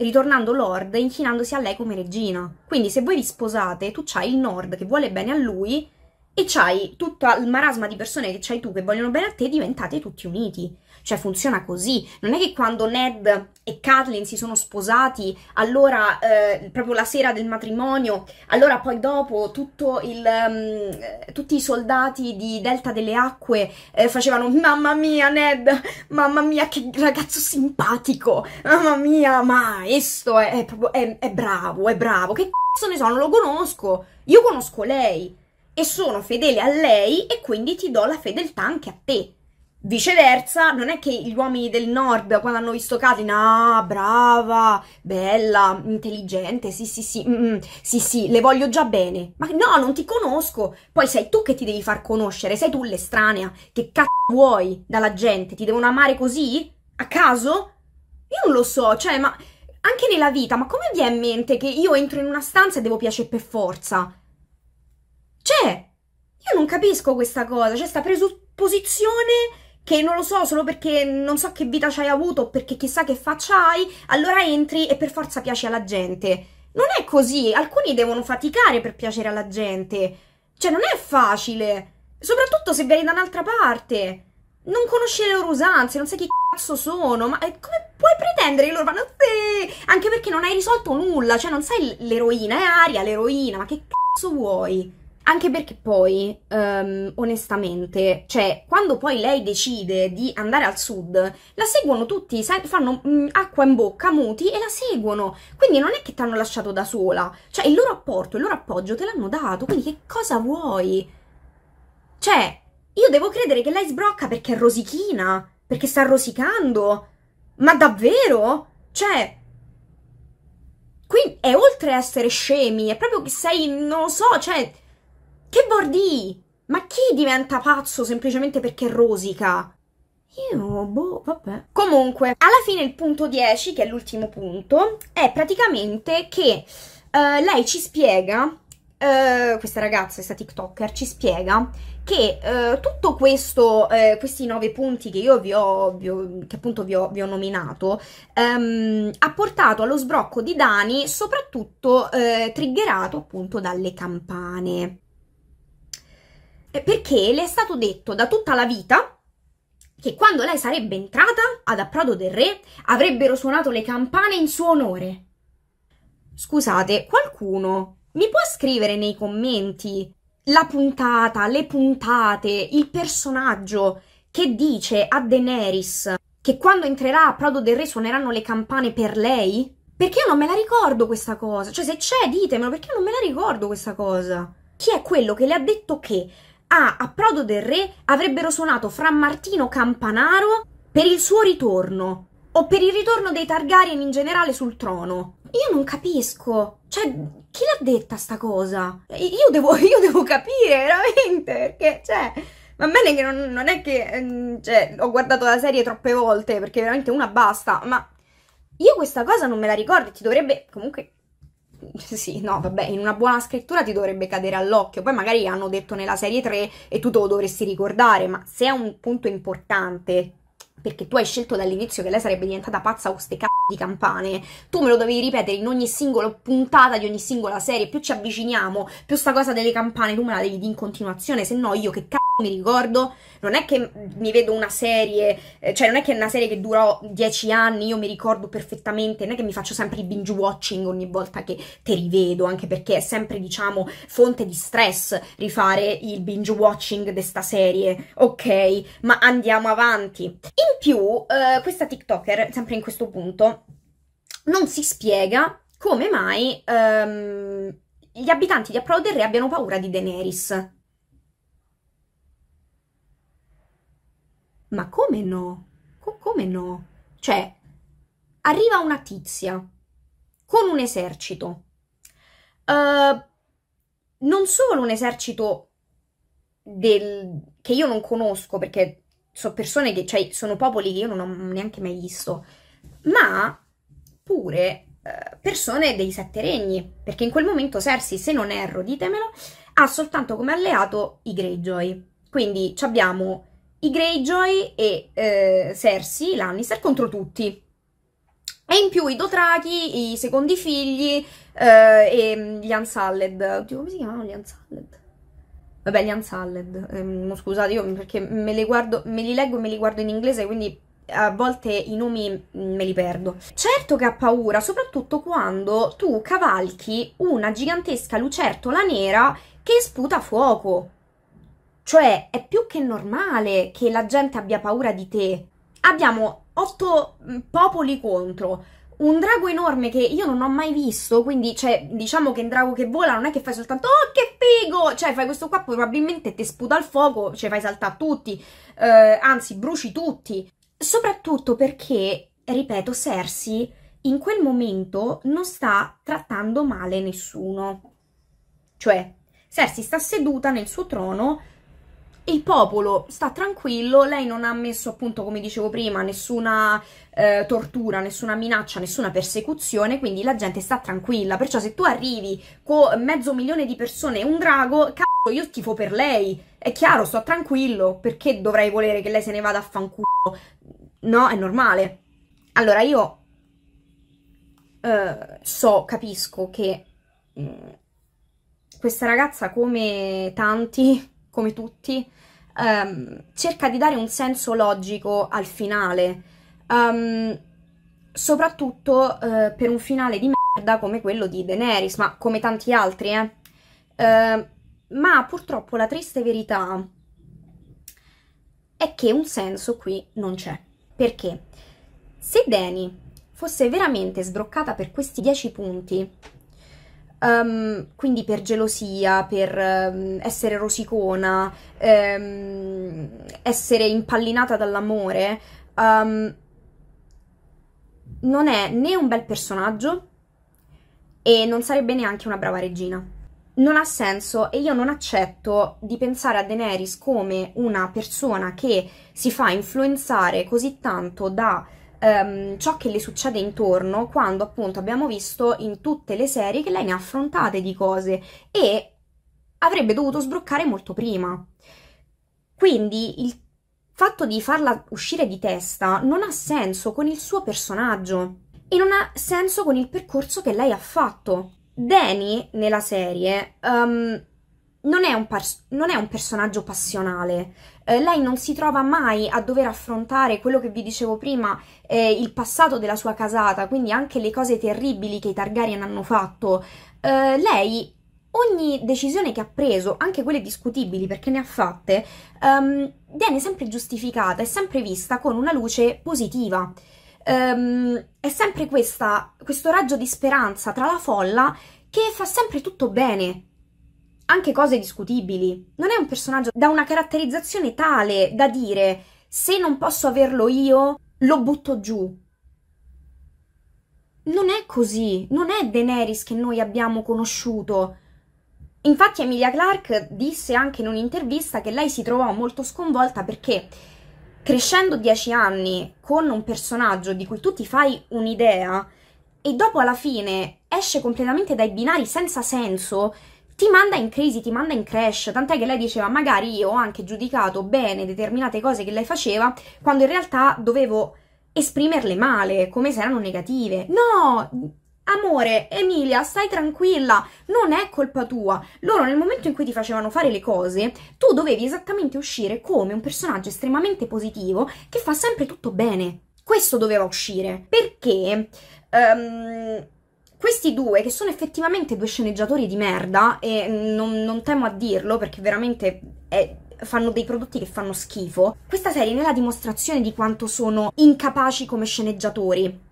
S1: ritornando lord e inchinandosi a lei come regina. Quindi se voi vi sposate, tu c'hai il nord che vuole bene a lui e c'hai tutto il marasma di persone che c'hai tu che vogliono bene a te, diventate tutti uniti. Cioè funziona così. Non è che quando Ned e Kathleen si sono sposati, allora eh, proprio la sera del matrimonio, allora poi dopo tutto il, um, tutti i soldati di Delta delle Acque eh, facevano mamma mia Ned, mamma mia che ragazzo simpatico, mamma mia maestro, è, è, proprio, è, è bravo, è bravo, che cazzo ne so, non lo conosco, io conosco lei e sono fedele a lei e quindi ti do la fedeltà anche a te. Viceversa, non è che gli uomini del nord, quando hanno visto Kathleen, ah, brava, bella, intelligente, sì, sì, sì, mm, mm, sì, sì, le voglio già bene. Ma no, non ti conosco. Poi sei tu che ti devi far conoscere, sei tu l'estranea. Che cazzo vuoi dalla gente? Ti devono amare così? A caso? Io non lo so, cioè, ma anche nella vita, ma come vi è in mente che io entro in una stanza e devo piacere per forza? Cioè, io non capisco questa cosa, cioè sta presupposizione che non lo so solo perché non so che vita ci hai avuto perché chissà che faccia hai, allora entri e per forza piaci alla gente. Non è così, alcuni devono faticare per piacere alla gente. Cioè non è facile, soprattutto se vieni da un'altra parte. Non conosci le loro usanze, non sai chi cazzo sono, ma eh, come puoi pretendere che loro vanno te? anche perché non hai risolto nulla, cioè non sei l'eroina, è Aria l'eroina, ma che cazzo vuoi? Anche perché poi, um, onestamente, cioè, quando poi lei decide di andare al sud, la seguono tutti, fanno mh, mm, acqua in bocca, muti, e la seguono. Quindi non è che ti hanno lasciato da sola. Cioè, il loro apporto, il loro appoggio te l'hanno dato. Quindi che cosa vuoi? Cioè, io devo credere che lei sbrocca perché è rosichina, perché sta rosicando. Ma davvero? Cioè, qui è oltre a essere scemi, è proprio che sei, non lo so, cioè che bordi! Ma chi diventa pazzo semplicemente perché rosica? Io, boh, vabbè. Comunque, alla fine il punto 10, che è l'ultimo punto, è praticamente che uh, lei ci spiega Uh, questa ragazza, questa TikToker, ci spiega che uh, tutto questo, uh, questi nove punti che io vi ho, vi ho che appunto vi ho, vi ho nominato, um, ha portato allo sbrocco di Dani, soprattutto triggerato appunto dalle campane. Eh, perché le è stato detto da tutta la vita che quando lei sarebbe entrata ad Approdo del Re avrebbero suonato le campane in suo onore. Scusate, qualcuno mi può scrivere nei commenti la puntata, le puntate, il personaggio che dice a Daenerys che quando entrerà a Prodo del Re suoneranno le campane per lei? Perché io non me la ricordo questa cosa. Cioè, se c'è, ditemelo, perché io non me la ricordo questa cosa. Chi è quello che le ha detto che a Approdo del Re avrebbero suonato Fra Martino Campanaro per il suo ritorno o per il ritorno dei Targaryen in generale sul trono. Io non capisco. Cioè, chi l'ha detta sta cosa? Io devo, io devo capire, veramente, perché, cioè... Va bene che non, non è che mm, cioè, ho guardato la serie troppe volte, perché veramente una basta, ma io questa cosa non me la ricordo e ti dovrebbe comunque sì, no, vabbè, in una buona scrittura ti dovrebbe cadere all'occhio. Poi magari hanno detto nella serie 3 e tu te lo dovresti ricordare, ma se è un punto importante perché tu hai scelto dall'inizio che lei sarebbe diventata pazza con ste c***o di campane, tu me lo dovevi ripetere in ogni singola puntata di ogni singola serie, più ci avviciniamo, più sta cosa delle campane tu me la devi dire in continuazione, se no io che c***o mi ricordo, non è che mi vedo una serie, eh, cioè non è che è una serie che durò dieci anni, io mi ricordo perfettamente, non è che mi faccio sempre il binge watching ogni volta che te rivedo, anche perché è sempre, diciamo, fonte di stress rifare il binge watching di sta serie, ok, ma andiamo avanti. In più, eh, questa TikToker, sempre in questo punto, non si spiega come mai... Ehm, gli abitanti di Approdo del Re abbiano paura di Daenerys Ma come no? Co- come no? Cioè, arriva una tizia con un esercito. Uh, non solo un esercito del, che io non conosco, perché sono persone che, cioè, sono popoli che io non ho neanche mai visto, ma pure eh, persone dei sette regni, perché in quel momento Cersei, se non erro, ditemelo, ha soltanto come alleato i Greyjoy. Quindi abbiamo i Greyjoy e eh, Cersei Lannister contro tutti. E in più i Dotrachi, i secondi figli eh, e mm, gli Unsalled. Oddio, come si chiamano gli Unsullied? Vabbè, gli Unsullied. Ehm, scusate, io perché me li, guardo, me li leggo e me li guardo in inglese, quindi a volte i nomi mm, me li perdo. Certo che ha paura, soprattutto quando tu cavalchi una gigantesca lucertola nera che sputa fuoco. Cioè, è più che normale che la gente abbia paura di te. Abbiamo otto mm, popoli contro, un drago enorme che io non ho mai visto, quindi cioè, diciamo che un drago che vola non è che fai soltanto oh che figo, cioè fai questo qua probabilmente ti sputa il fuoco, cioè fai saltare tutti, eh, anzi bruci tutti, soprattutto perché, ripeto, Cersei in quel momento non sta trattando male nessuno, cioè Cersei sta seduta nel suo trono il popolo sta tranquillo, lei non ha messo appunto, come dicevo prima, nessuna eh, tortura, nessuna minaccia, nessuna persecuzione, quindi la gente sta tranquilla, perciò se tu arrivi con mezzo milione di persone e un drago, cazzo, io tifo per lei, è chiaro, sto tranquillo, perché dovrei volere che lei se ne vada a fanculo? No, è normale. Allora io eh, so, capisco che mh, mm, questa ragazza come tanti come tutti, um, cerca di dare un senso logico al finale, um, soprattutto uh, per un finale di merda come quello di Daenerys, ma come tanti altri, eh. Uh, ma purtroppo la triste verità è che un senso qui non c'è. Perché? Se Dany fosse veramente sbroccata per questi 10 punti, Um, quindi per gelosia, per um, essere rosicona, um, essere impallinata dall'amore, non è né un bel personaggio e non sarebbe neanche una brava regina. Non ha senso e io non accetto di pensare a Daenerys come una persona che si fa influenzare così tanto da ehm, ciò che le succede intorno quando appunto abbiamo visto in tutte le serie che lei ne ha affrontate di cose e avrebbe dovuto sbroccare molto prima. Quindi il fatto di farla uscire di testa non ha senso con il suo personaggio e non ha senso con il percorso che lei ha fatto. Danny nella serie um, non, è par- non, è un personaggio passionale, eh, lei non si trova mai a dover affrontare quello che vi dicevo prima, eh, il passato della sua casata, quindi anche le cose terribili che i Targaryen hanno fatto. Eh, lei ogni decisione che ha preso, anche quelle discutibili perché ne ha fatte, um, viene sempre giustificata, è sempre vista con una luce positiva. Um, è sempre questa, questo raggio di speranza tra la folla che fa sempre tutto bene, anche cose discutibili. Non è un personaggio da una caratterizzazione tale da dire se non posso averlo io, lo butto giù. Non è così, non è Daenerys che noi abbiamo conosciuto. Infatti Emilia Clarke disse anche in un'intervista che lei si trovò molto sconvolta perché crescendo dieci anni con un personaggio di cui tu ti fai un'idea e dopo alla fine esce completamente dai binari senza senso, ti manda in crisi, ti manda in crash, tant'è che lei diceva magari io ho anche giudicato bene determinate cose che lei faceva quando in realtà dovevo esprimerle male, come se erano negative. No, Amore, Emilia, stai tranquilla, non è colpa tua. Loro nel momento in cui ti facevano fare le cose, tu dovevi esattamente uscire come un personaggio estremamente positivo che fa sempre tutto bene. Questo doveva uscire. Perché... Um, questi due, che sono effettivamente due sceneggiatori di merda, e mm, non, non temo a dirlo perché veramente è eh, fanno dei prodotti che fanno schifo. Questa serie ne è la dimostrazione di quanto sono incapaci come sceneggiatori.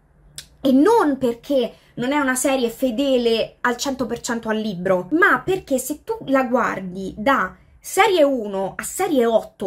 S1: E non perché non è una serie fedele al 100% al libro, ma perché se tu la guardi da serie 1 a serie 8,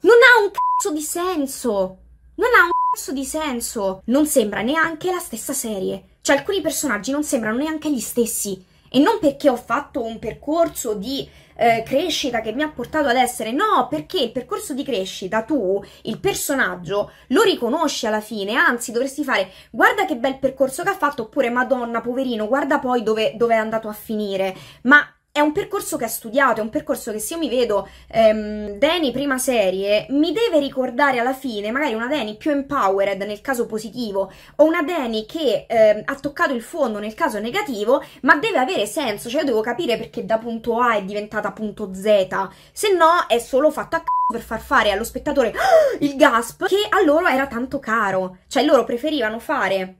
S1: non ha un cazzo di senso. Non ha un cazzo di senso. Non sembra neanche la stessa serie. Cioè, alcuni personaggi non sembrano neanche gli stessi. E non perché ho fatto un percorso di eh, crescita che mi ha portato ad essere, no, perché il percorso di crescita tu, il personaggio, lo riconosci alla fine, anzi dovresti fare guarda che bel percorso che ha fatto oppure madonna, poverino, guarda poi dove, dove è andato a finire. Ma è un percorso che ha studiato, è un percorso che se io mi vedo ehm, Dani prima serie, mi deve ricordare alla fine magari una Dani più empowered nel caso positivo o una Dani che ehm, ha toccato il fondo nel caso negativo, ma deve avere senso, cioè io devo capire perché da punto A è diventata punto Z, se no è solo fatto a c***o per far fare allo spettatore il gasp che a loro era tanto caro, cioè loro preferivano fare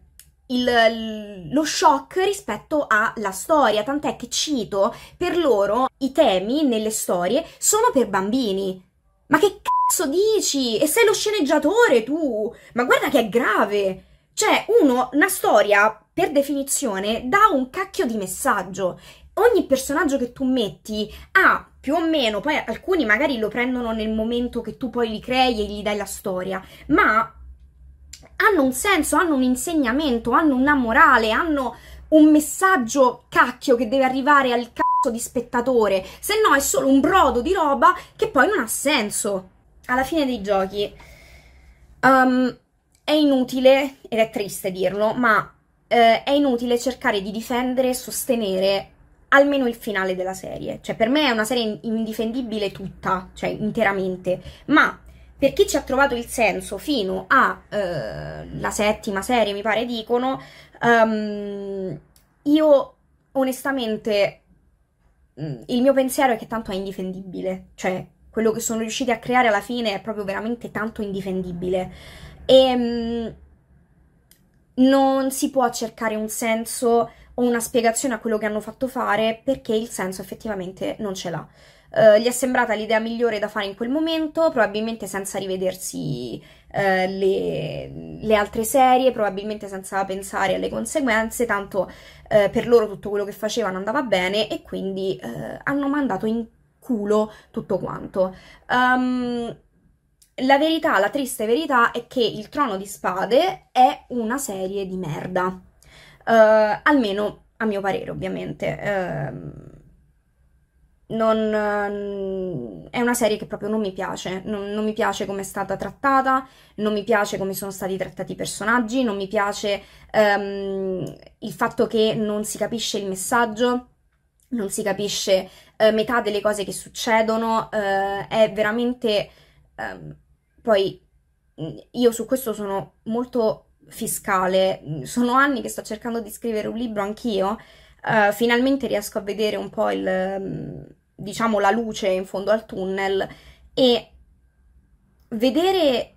S1: il, lo shock rispetto alla storia, tant'è che cito, per loro i temi nelle storie sono per bambini. Ma che cazzo dici? E sei lo sceneggiatore tu? Ma guarda che è grave! Cioè, uno, una storia, per definizione, dà un cacchio di messaggio. Ogni personaggio che tu metti ha più o meno, poi alcuni magari lo prendono nel momento che tu poi li crei e gli dai la storia, ma hanno un senso, hanno un insegnamento, hanno una morale, hanno un messaggio cacchio che deve arrivare al cazzo di spettatore, se no è solo un brodo di roba che poi non ha senso. Alla fine dei giochi um, è inutile, ed è triste dirlo, ma eh, è inutile cercare di difendere e sostenere almeno il finale della serie. Cioè, per me è una serie indifendibile tutta, cioè interamente, ma per chi ci ha trovato il senso fino alla eh, settima serie, mi pare dicono, um, io onestamente mm, il mio pensiero è che tanto è indifendibile, cioè quello che sono riusciti a creare alla fine è proprio veramente tanto indifendibile. E um, non si può cercare un senso o una spiegazione a quello che hanno fatto fare perché il senso effettivamente non ce l'ha. Eh, gli è sembrata l'idea migliore da fare in quel momento, probabilmente senza rivedersi eh, le, le, altre serie, probabilmente senza pensare alle conseguenze, tanto eh, per loro tutto quello che facevano andava bene e quindi eh, hanno mandato in culo tutto quanto. Um, la verità, la triste verità è che Il Trono di Spade è una serie di merda. Uh, almeno a mio parere, ovviamente. Uh, non, eh, è una serie che proprio non mi piace, non, non mi piace come è stata trattata, non mi piace come sono stati trattati i personaggi, non mi piace um, il fatto che non si capisce il messaggio, non si capisce uh, metà delle cose che succedono, uh, è veramente... Um, poi io su questo sono molto fiscale, sono anni che sto cercando di scrivere un libro anch'io, eh, finalmente riesco a vedere un po' il, mm, diciamo, la luce in fondo al tunnel e vedere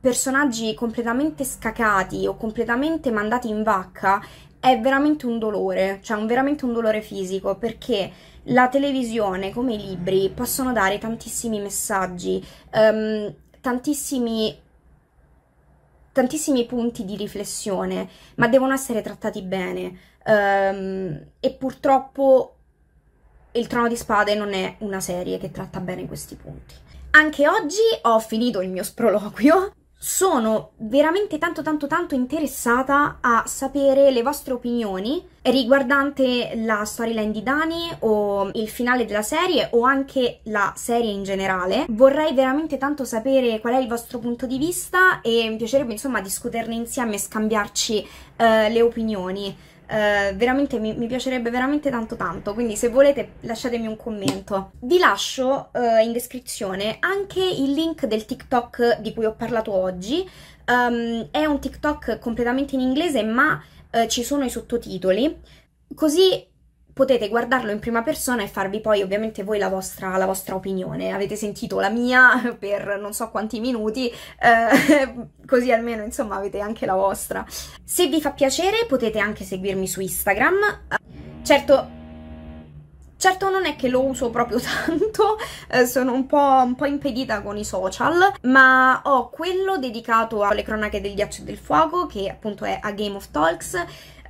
S1: personaggi completamente scacati o completamente mandati in vacca è veramente un dolore, cioè un, veramente un dolore fisico perché la televisione come i libri possono dare tantissimi messaggi, um, tantissimi, tantissimi punti di riflessione, ma devono essere trattati bene. Um, e purtroppo Il Trono di Spade non è una serie che tratta bene questi punti. Anche oggi ho finito il mio sproloquio. Sono veramente tanto tanto tanto interessata a sapere le vostre opinioni riguardante la storyline di Dani o il finale della serie o anche la serie in generale. Vorrei veramente tanto sapere qual è il vostro punto di vista e mi piacerebbe insomma discuterne insieme e scambiarci uh, le opinioni. Eh, veramente mi, mi, piacerebbe veramente tanto tanto, quindi se volete lasciatemi un commento. Vi lascio eh, in descrizione anche il link del TikTok di cui ho parlato oggi, um, è un TikTok completamente in inglese ma eh, ci sono i sottotitoli, così potete guardarlo in prima persona e farvi poi ovviamente voi la vostra, la vostra opinione. Avete sentito la mia per non so quanti minuti, eh, così almeno insomma avete anche la vostra. Se vi fa piacere potete anche seguirmi su Instagram. Certo, Certo non è che lo uso proprio tanto, eh, sono un po', un po', impedita con i social, ma ho quello dedicato alle cronache del ghiaccio e del fuoco, che appunto è a Game of Talks,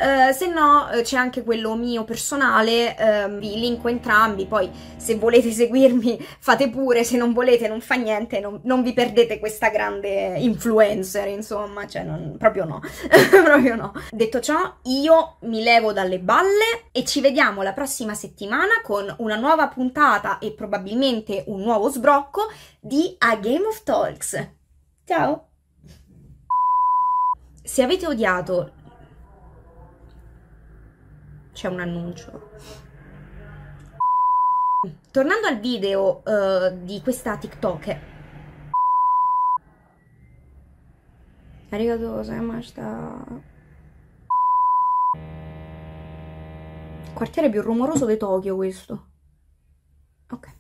S1: eh, se no eh, c'è anche quello mio personale, ehm, vi linko entrambi, poi se volete seguirmi fate pure, se non volete non fa niente, non, non vi perdete questa grande influencer, insomma, cioè non, proprio no, proprio no. Detto ciò, io mi levo dalle balle e ci vediamo la prossima settimana con una nuova puntata e probabilmente un nuovo sbrocco di A Game of Talks. Ciao! Se avete odiato c'è un annuncio. Tornando al video uh, di questa TikTok. Arigato gozaimashita. Quartiere più rumoroso di Tokyo questo. Ok.